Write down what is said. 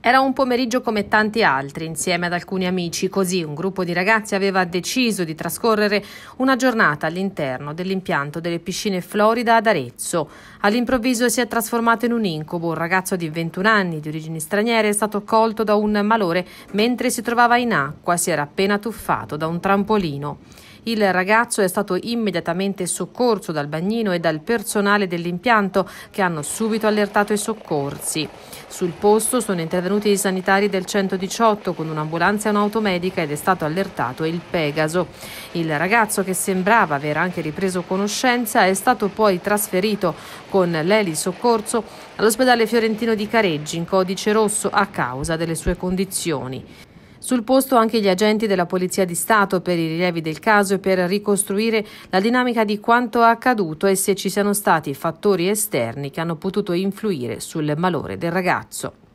Era un pomeriggio come tanti altri, insieme ad alcuni amici, così un gruppo di ragazzi aveva deciso di trascorrere una giornata all'interno dell'impianto delle piscine Florida ad Arezzo. All'improvviso si è trasformato in un incubo, un ragazzo di 21 anni di origini straniere è stato colto da un malore mentre si trovava in acqua, si era appena tuffato da un trampolino. Il ragazzo è stato immediatamente soccorso dal bagnino e dal personale dell'impianto che hanno subito allertato i soccorsi. Sul posto sono intervenuti i sanitari del 118 con un'ambulanza e un'automedica ed è stato allertato il Pegaso. Il ragazzo che sembrava aver anche ripreso conoscenza è stato poi trasferito con l'Eli Soccorso all'ospedale fiorentino di Careggi in codice rosso a causa delle sue condizioni. Sul posto anche gli agenti della Polizia di Stato per i rilievi del caso e per ricostruire la dinamica di quanto accaduto e se ci siano stati fattori esterni che hanno potuto influire sul malore del ragazzo.